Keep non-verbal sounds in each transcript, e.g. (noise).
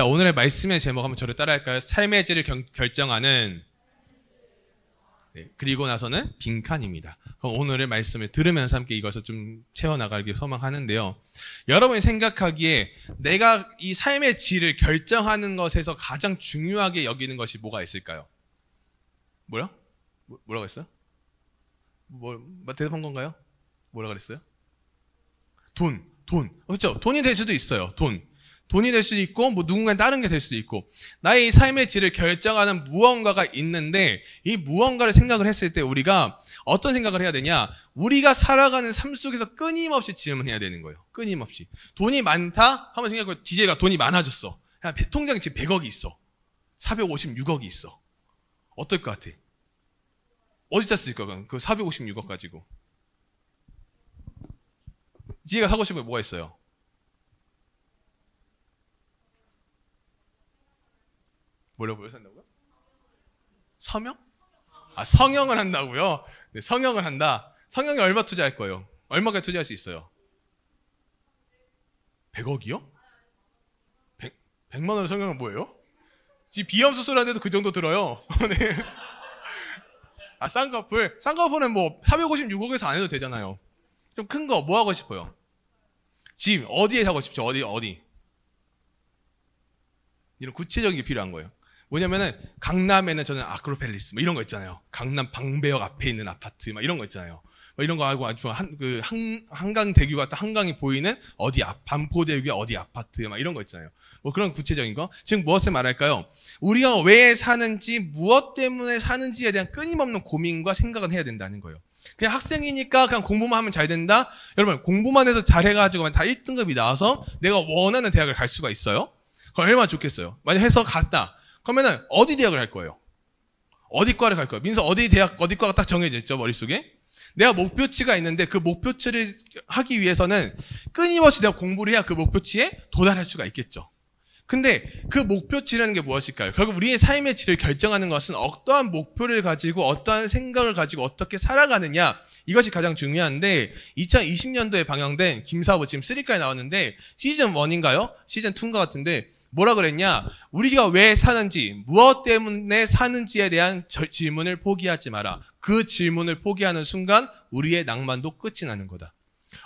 자, 오늘의 말씀의 제목 한번 저를 따라할까요? 삶의 질을 경, 결정하는 네, 그리고 나서는 빈칸입니다. 오늘의 말씀을 들으면서 함께 이것을 좀 채워나가길 소망하는데요. 여러분이 생각하기에 내가 이 삶의 질을 결정하는 것에서 가장 중요하게 여기는 것이 뭐가 있을까요? 뭐요? 뭐, 뭐라고 했어요? 뭐, 뭐, 대답한 건가요? 뭐라 그랬어요? 돈, 돈. 그렇죠? 돈이 될 수도 있어요. 돈. 돈이 될 수도 있고 뭐 누군가는 다른 게 될 수도 있고 나의 삶의 질을 결정하는 무언가가 있는데 이 무언가를 생각을 했을 때 우리가 어떤 생각을 해야 되냐 우리가 살아가는 삶 속에서 끊임없이 질문해야 되는 거예요 끊임없이 돈이 많다 한번 생각해보면 DJ가 돈이 많아졌어 그냥 통장에 지금 100억이 있어 456억이 있어 어떨 것 같아? 어디다 쓸 거야 그럼 그 456억 가지고 DJ가 사고 싶은 게 뭐가 있어요? 뭐라고요? 산다고요? 서명? 아, 성형을 한다고요? 네, 성형을 한다. 성형에 얼마 투자할 거예요? 얼마까지 투자할 수 있어요? 100억이요? 100, 100만 원의 성형은 뭐예요? 지금 비염수술하는데도 그 정도 들어요. (laughs) 네. 아, 쌍꺼풀. 쌍꺼풀은 뭐 456억에서 안 해도 되잖아요. 좀 큰 거뭐 하고 싶어요? 집 어디에 사고 싶죠? 어디 어디? 이런 구체적인 게 필요한 거예요. 왜냐면은 강남에는 저는 아크로펠리스 뭐 이런 거 있잖아요. 강남 방배역 앞에 있는 아파트 막 이런 거 있잖아요. 뭐 이런 거 알고 아주 그 한강 대교가 딱 한강이 보이는 어디 앞반포대교 어디 아파트 막 이런 거 있잖아요. 뭐 그런 구체적인 거. 지금 무엇을 말할까요? 우리가 왜 사는지 무엇 때문에 사는지에 대한 끊임없는 고민과 생각은 해야 된다는 거예요. 그냥 학생이니까 그냥 공부만 하면 잘 된다. 여러분 공부만 해서 잘해가지고 다 1등급이 나와서 내가 원하는 대학을 갈 수가 있어요. 그럼 얼마나 좋겠어요. 만약 해서 갔다. 그러면은 어디 대학을 갈 거예요? 어디 과를 갈 거예요? 민서 어디 대학 어디 과가 딱 정해져 있죠 머릿속에? 내가 목표치가 있는데 그 목표치를 하기 위해서는 끊임없이 내가 공부를 해야 그 목표치에 도달할 수가 있겠죠. 근데 그 목표치라는 게 무엇일까요? 결국 우리의 삶의 질을 결정하는 것은 어떠한 목표를 가지고 어떠한 생각을 가지고 어떻게 살아가느냐 이것이 가장 중요한데 2020년도에 방영된 김사부 지금 3까지 나왔는데 시즌 1인가요? 시즌 2인가 같은데 뭐라 그랬냐? 우리가 왜 사는지, 무엇 때문에 사는지에 대한 질문을 포기하지 마라. 그 질문을 포기하는 순간 우리의 낭만도 끝이 나는 거다.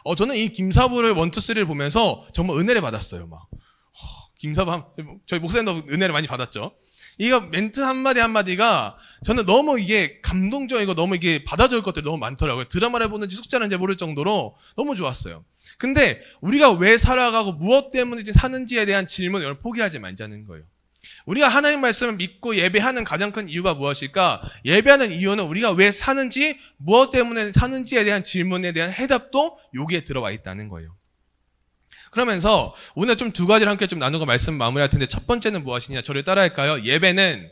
어, 저는 이 김사부를 원투쓰리를 보면서 정말 은혜를 받았어요. 막 어, 김사부 한, 저희 목사님도 은혜를 많이 받았죠. 이거 멘트 한마디 한마디가 저는 너무 이게 감동적이고 너무 이게 받아줄 것들이 너무 많더라고요. 드라마를 보는지 숙제하는지 모를 정도로 너무 좋았어요. 근데 우리가 왜 살아가고 무엇 때문에 사는지에 대한 질문을 여러분 포기하지 말자는 거예요. 우리가 하나님 말씀을 믿고 예배하는 가장 큰 이유가 무엇일까? 예배하는 이유는 우리가 왜 사는지, 무엇 때문에 사는지에 대한 질문에 대한 해답도 여기에 들어와 있다는 거예요. 그러면서 오늘 좀 두 가지를 함께 좀 나누고 말씀 마무리할 텐데 첫 번째는 무엇이냐? 저를 따라할까요? 예배는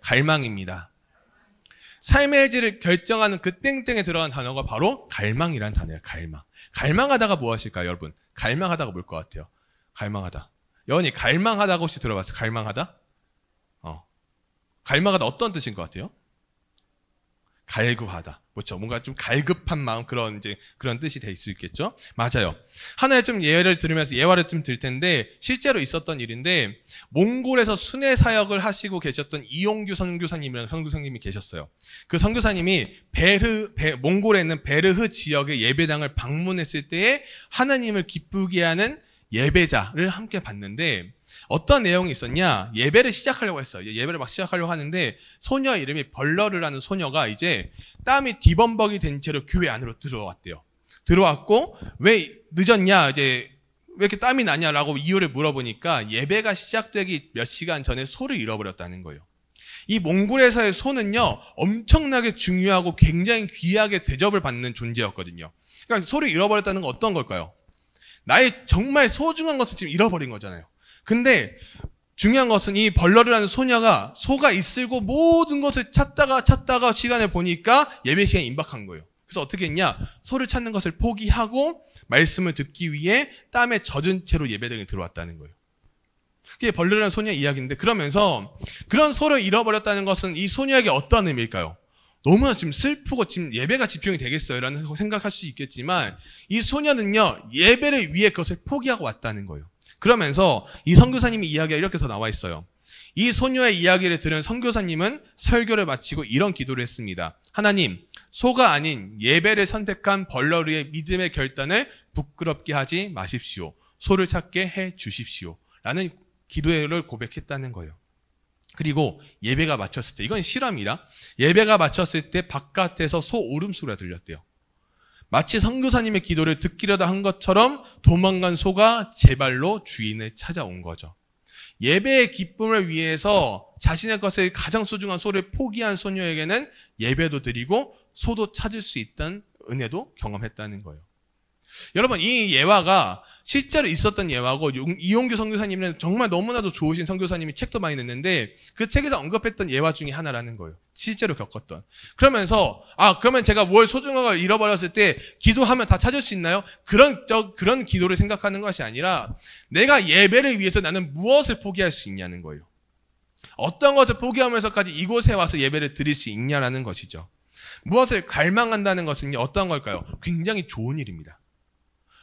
갈망입니다. 삶의 질을 결정하는 그 땡땡에 들어간 단어가 바로 갈망이라는 단어예요. 갈망. 갈망하다가 무엇일까요, 뭐 여러분? 갈망하다가 뭘 것 같아요? 갈망하다. 여원이 갈망하다가 혹시 들어봤어요? 갈망하다? 어. 갈망하다 어떤 뜻인 것 같아요? 갈구하다. 그렇죠. 뭔가 좀 갈급한 마음 그런 이제 그런 뜻이 될 수 있겠죠. 맞아요. 하나의 좀 예를 들으면서 예화를 좀 드릴 텐데 실제로 있었던 일인데 몽골에서 순회 사역을 하시고 계셨던 이용규 선교사님이라는 선교사님이 계셨어요. 그 선교사님이 베르 베, 몽골에 있는 베르흐 지역의 예배당을 방문했을 때에 하나님을 기쁘게 하는 예배자를 함께 봤는데 어떤 내용이 있었냐? 예배를 시작하려고 했어요. 예, 예배를 막 시작하려고 하는데 소녀 이름이 벌러르라는 소녀가 이제 땀이 뒤범벅이 된 채로 교회 안으로 들어왔대요. 들어왔고 왜 늦었냐? 이제 왜 이렇게 땀이 나냐라고 이유를 물어보니까 예배가 시작되기 몇 시간 전에 소를 잃어버렸다는 거예요. 이 몽골에서의 소는요 엄청나게 중요하고 굉장히 귀하게 대접을 받는 존재였거든요. 그러니까 소를 잃어버렸다는 건 어떤 걸까요? 나의 정말 소중한 것을 지금 잃어버린 거잖아요. 근데 중요한 것은 이 벌러리라는 소녀가 소가 있을고 모든 것을 찾다가 찾다가 시간을 보니까 예배 시간이 임박한 거예요. 그래서 어떻게 했냐? 소를 찾는 것을 포기하고 말씀을 듣기 위해 땀에 젖은 채로 예배당에 들어왔다는 거예요. 그게 벌레라는 러 소녀 이야기인데 그러면서 그런 소를 잃어버렸다는 것은 이 소녀에게 어떤 의미일까요? 너무나 지금 슬프고 지금 예배가 집중이 되겠어요라는 생각할 수 있겠지만 이 소녀는요 예배를 위해 그것을 포기하고 왔다는 거예요. 그러면서 이 선교사님이 이야기가 이렇게 더 나와 있어요. 이 소녀의 이야기를 들은 선교사님은 설교를 마치고 이런 기도를 했습니다. 하나님, 소가 아닌 예배를 선택한 벌러리의 믿음의 결단을 부끄럽게 하지 마십시오. 소를 찾게 해 주십시오. 라는 기도를 고백했다는 거예요. 그리고 예배가 마쳤을 때, 이건 실화입니다. 예배가 마쳤을 때 바깥에서 소 울음소리가 들렸대요. 마치 선교사님의 기도를 듣기려다 한 것처럼 도망간 소가 제발로 주인을 찾아온 거죠. 예배의 기쁨을 위해서 자신의 것을 가장 소중한 소를 포기한 소녀에게는 예배도 드리고 소도 찾을 수 있던 은혜도 경험했다는 거예요. 여러분 이 예화가 실제로 있었던 예화고 이용규 선교사님은 정말 너무나도 좋으신 선교사님이 책도 많이 냈는데 그 책에서 언급했던 예화 중에 하나라는 거예요. 실제로 겪었던. 그러면서 아 그러면 제가 뭘 소중하게 잃어버렸을 때 기도하면 다 찾을 수 있나요? 그런 저, 그런 기도를 생각하는 것이 아니라 내가 예배를 위해서 나는 무엇을 포기할 수 있냐는 거예요. 어떤 것을 포기하면서까지 이곳에 와서 예배를 드릴 수 있냐라는 것이죠. 무엇을 갈망한다는 것은 어떤 걸까요? 굉장히 좋은 일입니다.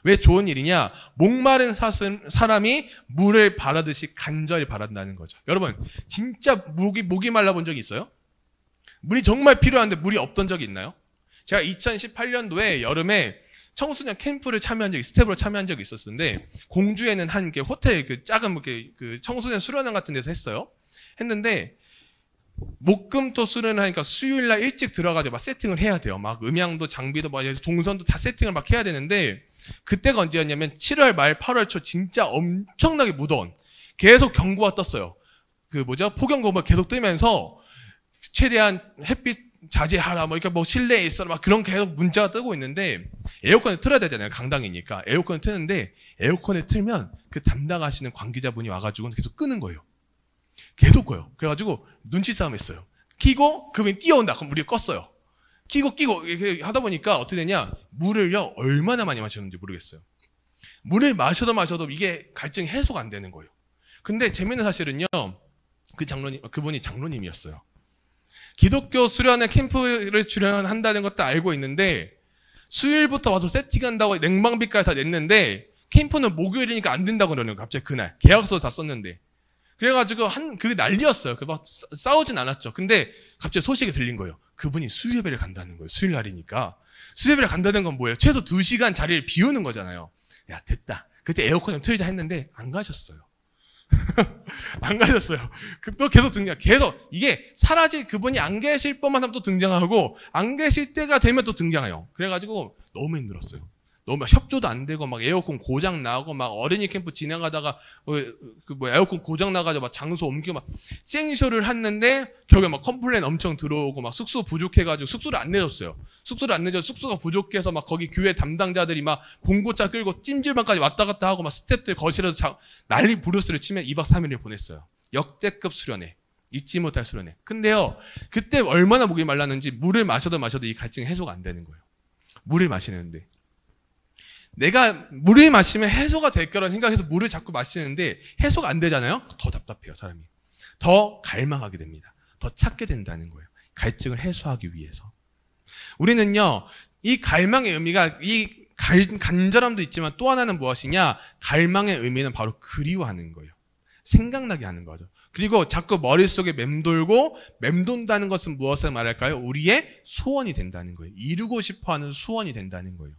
왜 좋은 일이냐? 목마른 사람이 물을 바라듯이 간절히 바란다는 거죠. 여러분, 진짜 목이, 목이 말라본 적이 있어요? 물이 정말 필요한데 물이 없던 적이 있나요? 제가 2018년도에 여름에 청소년 캠프를 참여한 적이 스텝으로 참여한 적이 있었는데 공주에는 한 게 호텔 그 작은 뭐 그 청소년 수련원 같은 데서 했어요. 했는데 목금토 수련을 하니까 수요일 날 일찍 들어가서 막 세팅을 해야 돼요. 막 음향도 장비도 막 동선도 다 세팅을 막 해야 되는데 그때가 언제였냐면 7월 말 8월 초 진짜 엄청나게 무더운 계속 경고가 떴어요. 그 뭐죠? 폭염경보가 계속 뜨면서 최대한 햇빛 자제하라 뭐 이렇게 뭐 실내에 있어라 막 그런 계속 문자가 뜨고 있는데 에어컨을 틀어야 되잖아요 강당이니까 에어컨을 트는데 에어컨을 틀면 그 담당하시는 관계자분이 와가지고 계속 끄는 거예요 계속 꺼요 그래가지고 눈치 싸움했어요 키고 그분이 뛰어온다 그럼 우리가 껐어요 끼고 끼고 이렇게 하다 보니까 어떻게 되냐 물을요 얼마나 많이 마셨는지 모르겠어요. 물을 마셔도 마셔도 이게 갈증 해소가 안 되는 거예요. 근데 재밌는 사실은요 그 장로님 그분이 장로님이었어요. 기독교 수련회 캠프를 출연한다는 것도 알고 있는데 수요일부터 와서 세팅한다고 냉방비까지 다 냈는데 캠프는 목요일이니까 안 된다고 그러는 거예요. 갑자기 그날 계약서 다 썼는데 그래가지고 한그 난리였어요. 그 막 싸우진 않았죠. 근데 갑자기 소식이 들린 거예요. 그분이 수요예배를 간다는 거예요. 수요일 날이니까. 수요예배를 간다는 건 뭐예요? 최소 2시간 자리를 비우는 거잖아요. 야, 됐다. 그때 에어컨 좀 틀자 했는데 안 가셨어요. (laughs) 안 가셨어요. 그 또 계속 등장. 계속 이게 사라질 그분이 안 계실 법만 하면 또 등장하고 안 계실 때가 되면 또 등장해요. 그래가지고 너무 힘들었어요. 너무 협조도 안 되고 막 에어컨 고장 나고 막 어린이 캠프 진행하다가 어, 그뭐 에어컨 고장 나가지고 막 장소 옮기고 막 생이쇼를 했는데 결국에 막 컴플레인 엄청 들어오고 막 숙소 부족해가지고 숙소를 안 내줬어요. 숙소를 안 내줘 숙소가 부족해서 막 거기 교회 담당자들이 막 봉고차 끌고 찜질방까지 왔다 갔다 하고 막 스탭들 거실에서 자, 난리 부르스를 치면 2박 3일을 보냈어요. 역대급 수련회. 잊지 못할 수련회. 근데요, 그때 얼마나 목이 말랐는지 물을 마셔도 마셔도 이 갈증이 해소가 안 되는 거예요. 물을 마시는데. 내가 물을 마시면 해소가 될 거라는 생각해서 물을 자꾸 마시는데 해소가 안 되잖아요. 더 답답해요, 사람이. 더 갈망하게 됩니다. 더 찾게 된다는 거예요. 갈증을 해소하기 위해서. 우리는요, 이 갈망의 의미가 이 갈, 간절함도 있지만 또 하나는 무엇이냐? 갈망의 의미는 바로 그리워하는 거예요. 생각나게 하는 거죠. 그리고 자꾸 머릿속에 맴돌고 맴돈다는 것은 무엇을 말할까요? 우리의 소원이 된다는 거예요. 이루고 싶어 하는 소원이 된다는 거예요.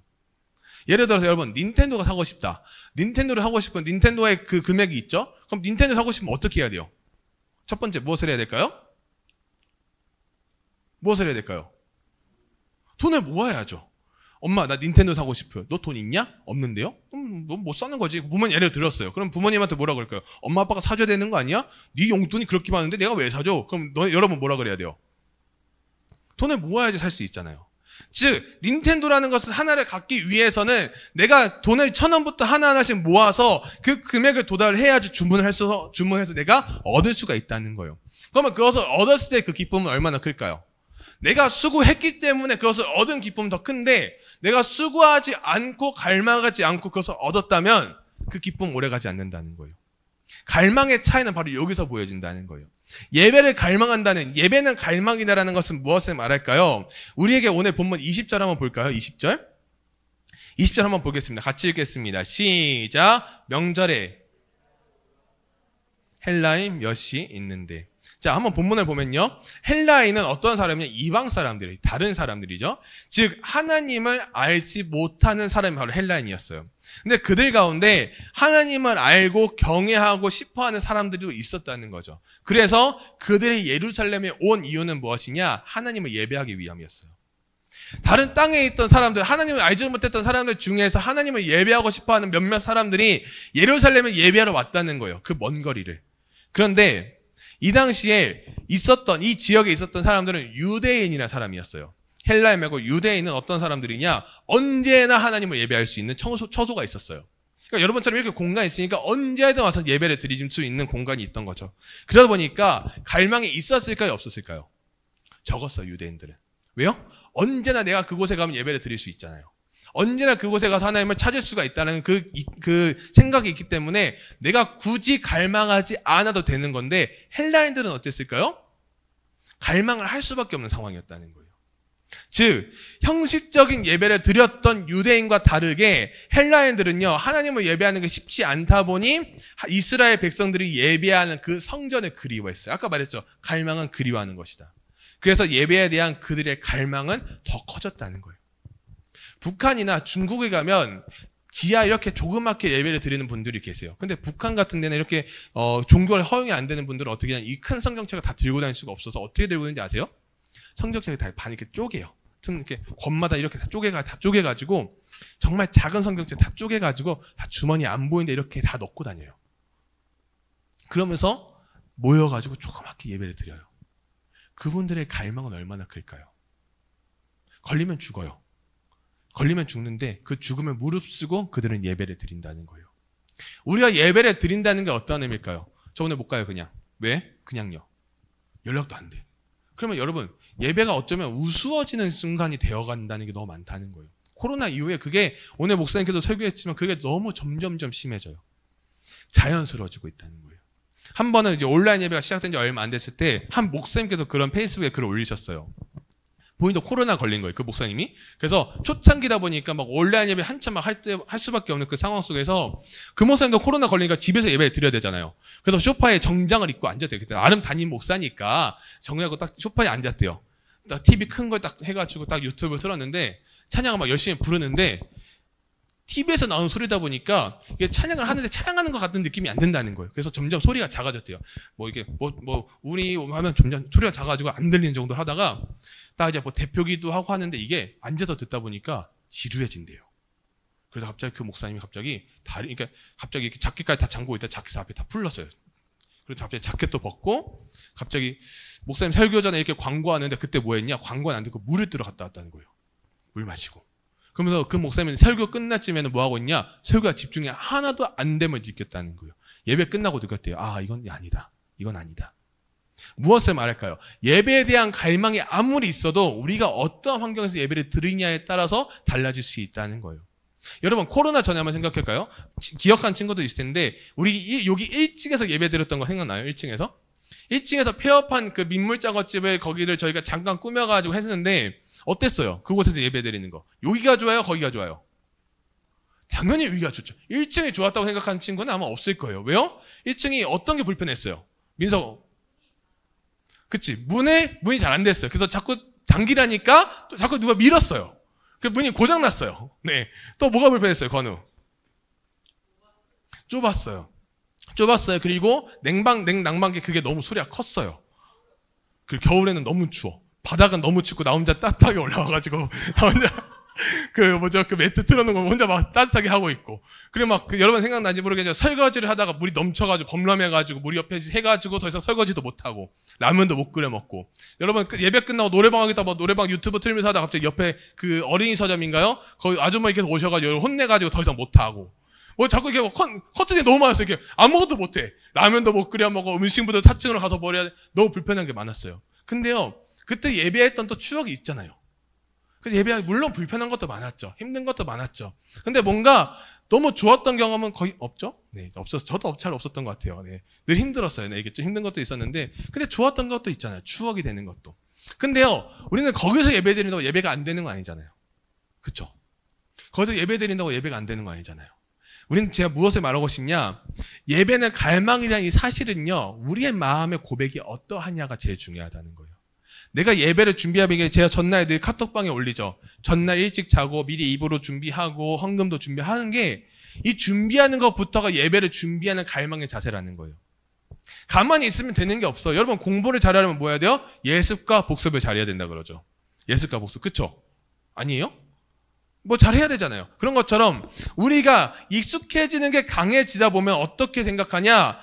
예를 들어서 여러분 닌텐도가 사고 싶다. 닌텐도를 하고 싶은 닌텐도의 그 금액이 있죠? 그럼 닌텐도 사고 싶으면 어떻게 해야 돼요? 첫 번째 무엇을 해야 될까요? 무엇을 해야 될까요? 돈을 모아야죠. 엄마 나 닌텐도 사고 싶어요. 너 돈 있냐? 없는데요? 그럼 넌못 사는 거지. 부모님 예를 들었어요. 그럼 부모님한테 뭐라 그럴까요? 엄마 아빠가 사줘야 되는 거 아니야? 네 용돈이 그렇게 많은데 내가 왜 사줘? 그럼 너 여러분 뭐라 그래야 돼요? 돈을 모아야지 살 수 있잖아요. 즉, 닌텐도라는 것을 하나를 갖기 위해서는 내가 돈을 천 원부터 하나하나씩 모아서 그 금액을 도달해야지 주문을 해서, 주문해서 내가 얻을 수가 있다는 거예요. 그러면 그것을 얻었을 때 그 기쁨은 얼마나 클까요? 내가 수고했기 때문에 그것을 얻은 기쁨 더 큰데 내가 수고하지 않고 갈망하지 않고 그것을 얻었다면 그 기쁨 오래 가지 않는다는 거예요. 갈망의 차이는 바로 여기서 보여진다는 거예요. 예배를 갈망한다는 예배는 갈망이다라는 것은 무엇을 말할까요? 우리에게 오늘 본문 20절 한번 볼까요? 20절. 20절 한번 보겠습니다. 같이 읽겠습니다. 시작. 명절에 헬라임 몇이 있는데. 자, 한번 본문을 보면요. 헬라인은 어떤 사람이냐? 이방 사람들이, 다른 사람들이죠. 즉, 하나님을 알지 못하는 사람이 바로 헬라인이었어요. 근데 그들 가운데 하나님을 알고 경외하고 싶어 하는 사람들도 있었다는 거죠. 그래서 그들이 예루살렘에 온 이유는 무엇이냐? 하나님을 예배하기 위함이었어요. 다른 땅에 있던 사람들, 하나님을 알지 못했던 사람들 중에서 하나님을 예배하고 싶어 하는 몇몇 사람들이 예루살렘에 예배하러 왔다는 거예요. 그 먼 거리를. 그런데 이 당시에 있었던, 이 지역에 있었던 사람들은 유대인이나 사람이었어요. 헬라에 말고 유대인은 어떤 사람들이냐 언제나 하나님을 예배할 수 있는 청소, 처소가 있었어요. 그러니까 여러분처럼 이렇게 공간이 있으니까 언제든 와서 예배를 드리실수 있는 공간이 있던 거죠. 그러다 보니까 갈망이 있었을까요? 없었을까요? 적었어요, 유대인들은. 왜요? 언제나 내가 그곳에 가면 예배를 드릴 수 있잖아요. 언제나 그곳에 가서 하나님을 찾을 수가 있다는 그, 그 생각이 있기 때문에 내가 굳이 갈망하지 않아도 되는 건데 헬라인들은 어땠을까요? 갈망을 할 수밖에 없는 상황이었다는 거예요. 즉 형식적인 예배를 드렸던 유대인과 다르게 헬라인들은요 하나님을 예배하는 게 쉽지 않다 보니 이스라엘 백성들이 예배하는 그 성전을 그리워했어요. 아까 말했죠 갈망은 그리워하는 것이다. 그래서 예배에 대한 그들의 갈망은 더 커졌다는 거예요. 북한이나 중국에 가면 지하 이렇게 조그맣게 예배를 드리는 분들이 계세요. 근데 북한 같은 데는 이렇게 어, 종교를 허용이 안 되는 분들은 어떻게 하냐 이큰 성경책을 다 들고 다닐 수가 없어서 어떻게 들고 있는지 아세요? 성경책이 다반 이렇게 쪼개요. 틈 이렇게 권마다 이렇게 다 쪼개가 다 쪼개가지고 정말 작은 성경책 다 쪼개가지고 다 주머니 안 보이는데 이렇게 다 넣고 다녀요. 그러면서 모여가지고 조그맣게 예배를 드려요. 그분들의 갈망은 얼마나 클까요? 걸리면 죽어요. 걸리면 죽는데 그 죽음을 무릅쓰고 그들은 예배를 드린다는 거예요. 우리가 예배를 드린다는 게 어떤 의미일까요? 저번에 못 가요, 그냥. 왜? 그냥요. 연락도 안 돼. 그러면 여러분 예배가 어쩌면 우스워지는 순간이 되어간다는 게 너무 많다는 거예요. 코로나 이후에 그게 오늘 목사님께도 설교했지만 그게 너무 점점점 심해져요. 자연스러워지고 있다는 거예요. 한 번은 이제 온라인 예배가 시작된 지 얼마 안 됐을 때 한 목사님께서 그런 페이스북에 글을 올리셨어요. 본인도 코로나 걸린 거예요. 그 목사님이. 그래서 초창기다 보니까 막 온라인 예배 한참 막할할 수밖에 없는 그 상황 속에서 그 목사님도 코로나 걸리니까 집에서 예배 드려야 되잖아요. 그래서 쇼파에 정장을 입고 앉았대요. 그때 나름 담임 목사니까 정리하고딱 쇼파에 앉았대요. 딱 TV 큰 걸 딱 해가지고 딱 유튜브 틀었는데 찬양을 막 열심히 부르는데 TV에서 나오는 소리다 보니까 이게 찬양을 하는데 찬양하는 것 같은 느낌이 안 든다는 거예요. 그래서 점점 소리가 작아졌대요. 뭐 이게 뭐, 뭐, 우리 하면 점점 소리가 작아지고 안 들리는 정도 하다가 딱 이제 뭐 대표기도 하고 하는데 이게 앉아서 듣다 보니까 지루해진대요. 그래서 갑자기 그 목사님이 갑자기 다리, 그러니까 갑자기 이렇게 자켓까지 다 잠그고 있다 자켓 앞에 다 풀렀어요. 그래서 갑자기 자켓도 벗고 갑자기 목사님 설교 전에 이렇게 광고하는데 그때 뭐 했냐? 광고는 안되고 물을 들어 갔다 왔다는 거예요. 물 마시고. 그러면서 그 목사님은 설교 끝날쯤에는 뭐 하고 있냐? 설교가 집중이 하나도 안 되면 느꼈다는 거예요. 예배 끝나고 느꼈대요. 아, 이건 아니다. 이건 아니다. 무엇을 말할까요? 예배에 대한 갈망이 아무리 있어도 우리가 어떤 환경에서 예배를 드리냐에 따라서 달라질 수 있다는 거예요. 여러분 코로나 전에 한번 생각할까요? 기억한 친구도 있을 텐데 우리 여기 1층에서 예배 드렸던 거 생각나요? 1층에서? 1층에서 폐업한 그 민물 작업집을 거기를 저희가 잠깐 꾸며가지고 했는데 어땠어요? 그곳에서 예배 드리는 거. 여기가 좋아요? 거기가 좋아요? 당연히 여기가 좋죠. 1층이 좋았다고 생각하는 친구는 아마 없을 거예요. 왜요? 1층이 어떤 게 불편했어요? 민석 그치? 문에 문이 잘 안 됐어요. 그래서 자꾸 당기라니까 자꾸 누가 밀었어요. 그 문이 고장 났어요. 네. 또 뭐가 불편했어요, 건우? 좁았어요. 좁았어요. 그리고 냉방 냉낭방기 그게 너무 소리가 컸어요. 그 겨울에는 너무 추워. 바닥은 너무 춥고 나 혼자 따뜻하게 (laughs) 올라와가지고 나 (laughs) 혼자 (laughs) 그 뭐죠 그 매트 틀어놓은 거 혼자 막 따뜻하게 하고 있고 그리고 막그 여러분 생각나지 모르겠지만 설거지를 하다가 물이 넘쳐가지고 범람해가지고 물이 옆에 해가지고 더 이상 설거지도 못하고 라면도 못 끓여 먹고 여러분 그 예배 끝나고 노래방 하겠다 막 노래방 유튜브 틀면서 하다가 갑자기 옆에 그 어린이 서점인가요 거기 아주머니께서 오셔가지고 혼내가지고 더 이상 못하고 뭐 자꾸 이렇게 커튼이 너무 많았어요 이렇게 아무것도 못해 라면도 못 끓여 먹어 음식부터 타층으로 가서 버려야 돼. 너무 불편한 게 많았어요 근데요 그때 예배했던 또 추억이 있잖아요 그래서 예배하기 물론 불편한 것도 많았죠. 힘든 것도 많았죠. 근데 뭔가 너무 좋았던 경험은 거의 없죠? 네, 없어서 저도 잘 없었던 것 같아요. 네, 늘 힘들었어요. 네, 이게 좀 힘든 것도 있었는데, 근데 좋았던 것도 있잖아요. 추억이 되는 것도. 근데요, 우리는 거기서 예배 드린다고 예배가 안 되는 거 아니잖아요. 그쵸? 거기서 예배 드린다고 예배가 안 되는 거 아니잖아요. 우리는 제가 무엇을 말하고 싶냐? 예배는 갈망이라는 이 사실은요, 우리의 마음의 고백이 어떠하냐가 제일 중요하다는 거예요. 내가 예배를 준비하면 제가 전날 늘 카톡방에 올리죠. 전날 일찍 자고 미리 입으로 준비하고 헌금도 준비하는 게 이 준비하는 것부터가 예배를 준비하는 갈망의 자세라는 거예요. 가만히 있으면 되는 게 없어. 여러분 공부를 잘하려면 뭐 해야 돼요? 예습과 복습을 잘해야 된다 그러죠. 예습과 복습. 그쵸? 아니에요? 뭐 잘해야 되잖아요. 그런 것처럼 우리가 익숙해지는 게 강해지다 보면 어떻게 생각하냐?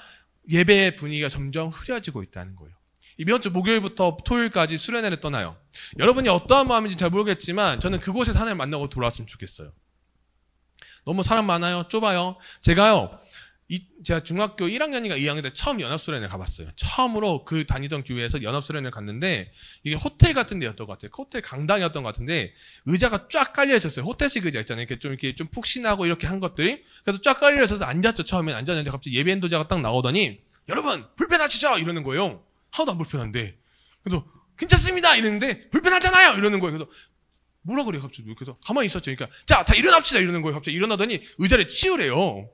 예배의 분위기가 점점 흐려지고 있다는 거예요. 이번 주 목요일부터 토요일까지 수련회를 떠나요. 여러분이 어떠한 마음인지 잘 모르겠지만 저는 그곳에사하나 만나고 돌아왔으면 좋겠어요. 너무 사람 많아요. 좁아요. 제가요. 이, 제가 중학교 1학년인가 2학년 때 처음 연합수련회 가봤어요. 처음으로 그 다니던 교회에서 연합수련회 갔는데 이게 호텔 같은 데였던 것 같아요. 그 호텔 강당이었던 것 같은데 의자가 쫙 깔려 있었어요. 호텔식 의자 있잖아요. 이렇게 좀 이렇게 좀 푹신하고 이렇게 한 것들이 그래서 쫙 깔려 있어서 앉았죠. 처음엔 앉았는데 갑자기 예배 인도자가 딱 나오더니 여러분 불편하시죠 이러는 거예요. 하나도 안 불편한데. 그래서 괜찮습니다! 이랬는데 불편하잖아요! 이러는 거예요. 그래서 뭐라 그래요, 갑자기. 그래서 가만히 있었죠. 그러니까 자, 다 일어납시다! 이러는 거예요. 갑자기 일어나더니 의자를 치우래요.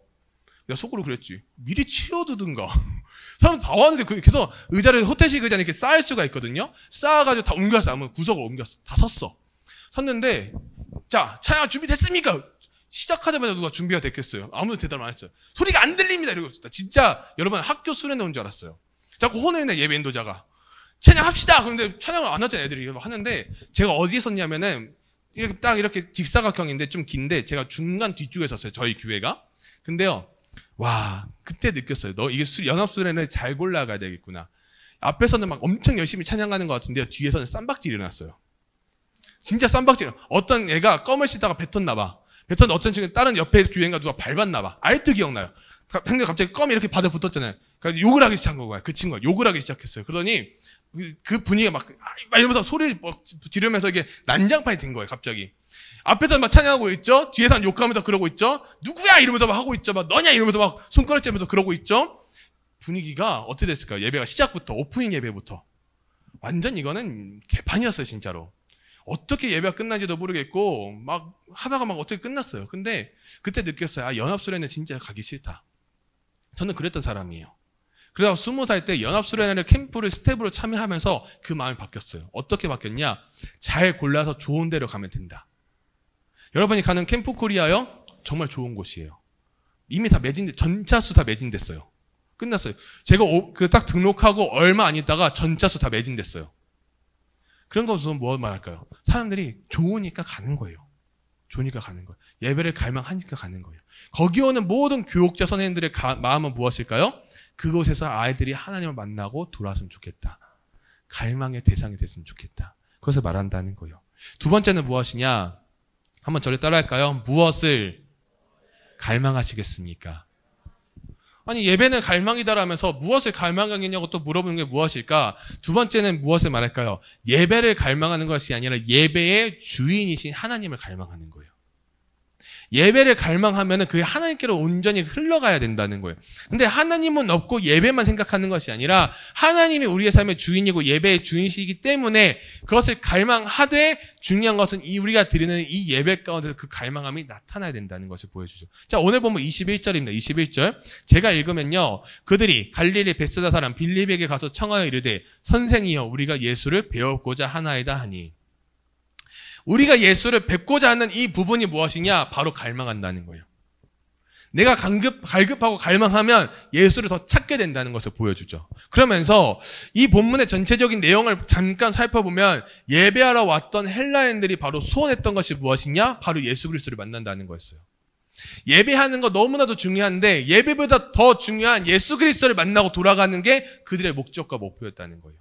내가 속으로 그랬지. 미리 치워두든가. (laughs) 사람 다 왔는데 그, 그래서 의자를 호텔식 의자 이렇게 쌓을 수가 있거든요. 쌓아가지고 다 옮겼어. 아무 구석을 옮겼어. 다 섰어. 샀는데자 차야 준비됐습니까? 시작하자마자 누가 준비가 됐겠어요. 아무도 대답 을안 했어요. 소리가 안 들립니다. 이러고 있었다. 진짜 여러분 학교 수련회 온 줄 알았어요. 자꾸 혼을 내, 예배 인도자가. 찬양합시다! 그런데 찬양을 안 하잖아요, 애들이. 하는데, 제가 어디에 섰냐면은, 이렇게 딱 이렇게 직사각형인데 좀 긴데, 제가 중간 뒤쪽에 섰어요, 저희 교회가. 근데요, 와, 그때 느꼈어요. 너 이게 연합술에는잘 골라가야 되겠구나. 앞에서는 막 엄청 열심히 찬양하는 것 같은데요, 뒤에서는 쌈박질이 일어났어요. 진짜 쌈박질. 어떤 애가 껌을 씻다가 뱉었나봐. 뱉었는데 어떤 친구 다른 옆에 교회인가 누가 밟았나봐. 아직도 기억나요. 근데 갑자기 껌이 이렇게 바닥에 붙었잖아요. 그러니까 욕을 하기 시작한 거예요그 친구가 욕을 하기 시작했어요. 그러더니 그 분위기가 막, 이러면서 소리를 막 뭐 지르면서 이게 난장판이 된 거예요, 갑자기. 앞에서 막 찬양하고 있죠? 뒤에서 욕하면서 그러고 있죠? 누구야? 이러면서 막 하고 있죠? 막 너냐? 이러면서 막 손가락질하면서 그러고 있죠? 분위기가 어떻게 됐을까요? 예배가 시작부터, 오프닝 예배부터. 완전 이거는 개판이었어요, 진짜로. 어떻게 예배가 끝난지도 모르겠고, 막 하다가 막 어떻게 끝났어요. 근데 그때 느꼈어요. 아, 연합소리는 진짜 가기 싫다. 저는 그랬던 사람이에요. 그래서 스무 살 때 연합수련회를 캠프를 스텝으로 참여하면서 그 마음이 바뀌었어요. 어떻게 바뀌었냐? 잘 골라서 좋은 데로 가면 된다. 여러분이 가는 캠프 코리아요? 정말 좋은 곳이에요. 이미 다 매진돼, 전차수 다 매진됐어요. 끝났어요. 제가 그 딱 등록하고 얼마 안 있다가 전차수 다 매진됐어요. 그런 것은 무엇 뭐 말할까요? 사람들이 좋으니까 가는 거예요. 좋으니까 가는 거예요. 예배를 갈망하니까 가는 거예요. 거기 오는 모든 교육자 선생님들의 가, 마음은 무엇일까요? 그곳에서 아이들이 하나님을 만나고 돌아왔으면 좋겠다. 갈망의 대상이 됐으면 좋겠다. 그것을 말한다는 거예요. 두 번째는 무엇이냐? 한번 저를 따라할까요? 무엇을 갈망하시겠습니까? 아니 예배는 갈망이다라면서 무엇을 갈망하겠냐고 또 물어보는 게 무엇일까? 두 번째는 무엇을 말할까요? 예배를 갈망하는 것이 아니라 예배의 주인이신 하나님을 갈망하는 거예요. 예배를 갈망하면 그 하나님께로 온전히 흘러가야 된다는 거예요. 근데 하나님은 없고 예배만 생각하는 것이 아니라 하나님이 우리의 삶의 주인이고 예배의 주인이시기 때문에 그것을 갈망하되 중요한 것은 이 우리가 드리는 이 예배 가운데서 그 갈망함이 나타나야 된다는 것을 보여주죠. 자, 오늘 보면 21절입니다. 21절. 제가 읽으면요. 그들이 갈릴리 베스다 사람 빌립에게 가서 청하여 이르되 선생이여 우리가 예수를 배우고자 하나이다 하니 우리가 예수를 뵙고자 하는 이 부분이 무엇이냐? 바로 갈망한다는 거예요. 내가 강급, 갈급하고 갈망하면 예수를 더 찾게 된다는 것을 보여주죠. 그러면서 이 본문의 전체적인 내용을 잠깐 살펴보면 예배하러 왔던 헬라인들이 바로 소원했던 것이 무엇이냐? 바로 예수 그리스도를 만난다는 거였어요. 예배하는 거 너무나도 중요한데 예배보다 더 중요한 예수 그리스도를 만나고 돌아가는 게 그들의 목적과 목표였다는 거예요.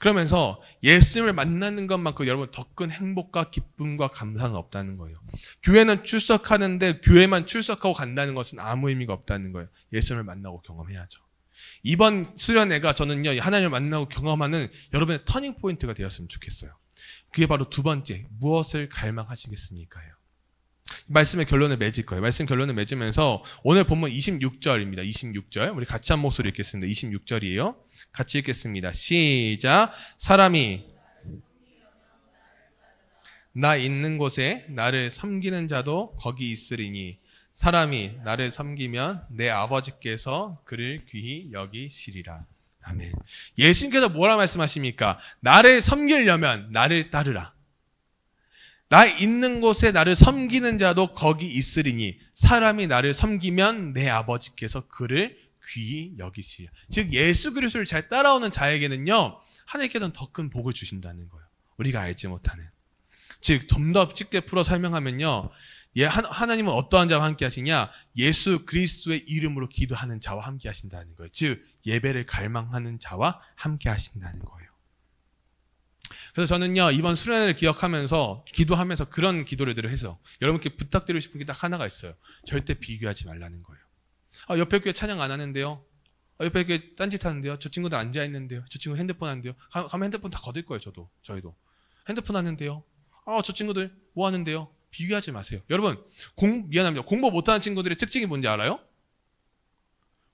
그러면서 예수님을 만나는 것만큼 여러분 더큰 행복과 기쁨과 감사는 없다는 거예요. 교회는 출석하는데 교회만 출석하고 간다는 것은 아무 의미가 없다는 거예요. 예수님을 만나고 경험해야죠. 이번 수련회가 저는요 하나님을 만나고 경험하는 여러분의 터닝 포인트가 되었으면 좋겠어요. 그게 바로 두 번째 무엇을 갈망하시겠습니까요? 말씀의 결론을 맺을 거예요. 말씀 결론을 맺으면서 오늘 본문 26절입니다. 26절 우리 같이 한 목소리 읽겠습니다. 26절이에요. 같이 읽겠습니다. 시작. 사람이 나 있는 곳에 나를 섬기는 자도 거기 있으리니 사람이 나를 섬기면 내 아버지께서 그를 귀히 여기시리라. 아멘. 예수님께서 뭐라 말씀하십니까? 나를 섬기려면 나를 따르라. 나 있는 곳에 나를 섬기는 자도 거기 있으리니 사람이 나를 섬기면 내 아버지께서 그를 귀히 여기시라. 즉 예수 그리스도를 잘 따라오는 자에게는요. 하나님께서는 더 큰 복을 주신다는 거예요. 우리가 알지 못하는. 즉좀더 쉽게 풀어 설명하면요. 예, 하나님은 어떠한 자와 함께 하시냐? 예수 그리스도의 이름으로 기도하는 자와 함께 하신다는 거예요. 즉 예배를 갈망하는 자와 함께 하신다는 거예요. 그래서 저는요 이번 수련회를 기억하면서 기도하면서 그런 기도를 해서 여러분께 부탁드리고 싶은 게 딱 하나가 있어요. 절대 비교하지 말라는 거예요. 아, 옆에 교회 찬양 안 하는데요. 아, 옆에 교회 딴짓 하는데요. 저 친구들 앉아 있는데요. 저 친구 핸드폰 하는데요. 가, 면 핸드폰 다 거둘 거예요. 저도 저희도 핸드폰 하는데요. 아, 저 친구들 뭐 하는데요. 비교하지 마세요. 여러분 공 미안합니다. 공부 못하는 친구들의 특징이 뭔지 알아요?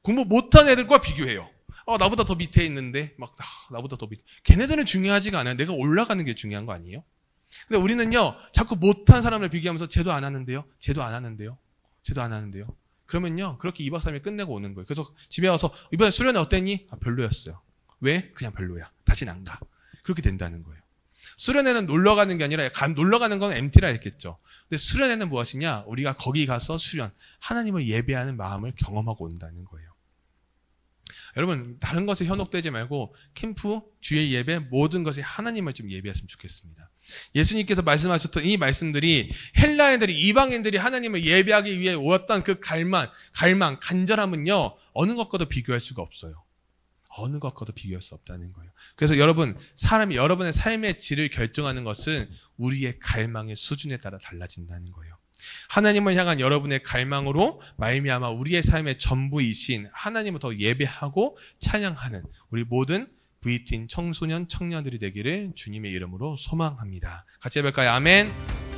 공부 못하는 애들과 비교해요. 아, 나보다 더 밑에 있는데, 막, 아, 나보다 더 밑에. 걔네들은 중요하지가 않아요. 내가 올라가는 게 중요한 거 아니에요? 근데 우리는요, 자꾸 못한 사람을 비교하면서 쟤도 안 하는데요? 쟤도 안 하는데요? 쟤도 안 하는데요? 그러면요, 그렇게 2박 3일 끝내고 오는 거예요. 그래서 집에 와서, 이번에 수련회 어땠니? 아, 별로였어요. 왜? 그냥 별로야. 다신 안 가. 그렇게 된다는 거예요. 수련회는 놀러 가는 게 아니라, 간, 놀러 가는 건 MT라 했겠죠. 근데 수련회는 무엇이냐? 우리가 거기 가서 수련, 하나님을 예배하는 마음을 경험하고 온다는 거예요. 여러분 다른 것에 현혹되지 말고 캠프 주의 예배 모든 것에 하나님을 좀 예배했으면 좋겠습니다. 예수님께서 말씀하셨던 이 말씀들이 헬라인들이 이방인들이 하나님을 예배하기 위해 오았던 그 갈망, 갈망, 간절함은요 어느 것과도 비교할 수가 없어요. 어느 것과도 비교할 수 없다는 거예요. 그래서 여러분 사람이 여러분의 삶의 질을 결정하는 것은 우리의 갈망의 수준에 따라 달라진다는 거예요. 하나님을 향한 여러분의 갈망으로 말미암아 우리의 삶의 전부이신 하나님을 더 예배하고 찬양하는 우리 모든 브이틴 청소년 청년들이 되기를 주님의 이름으로 소망합니다. 같이 해볼까요? 아멘.